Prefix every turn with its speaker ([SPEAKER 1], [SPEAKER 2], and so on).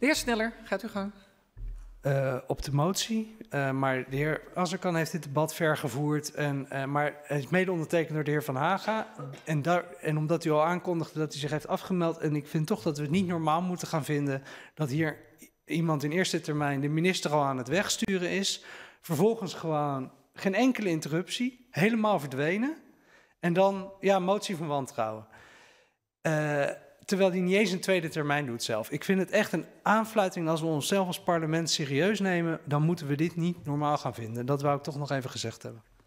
[SPEAKER 1] De heer Sneller, gaat u gang.
[SPEAKER 2] Eh, op de motie. Eh, maar de heer Azarkan heeft dit debat vergevoerd. En, eh, maar hij is mede ondertekend door de heer Van Haga. En, daar, en omdat u al aankondigde dat hij zich heeft afgemeld. En ik vind toch dat we het niet normaal moeten gaan vinden dat hier iemand in eerste termijn de minister al aan het wegsturen is. Vervolgens gewoon geen enkele interruptie, helemaal verdwenen. En dan ja, motie van wantrouwen terwijl hij niet eens een tweede termijn doet zelf. Ik vind het echt een
[SPEAKER 3] aanfluiting. Als we onszelf als parlement serieus nemen, dan moeten we dit niet normaal gaan vinden. Dat wou ik toch
[SPEAKER 4] nog
[SPEAKER 5] even gezegd hebben.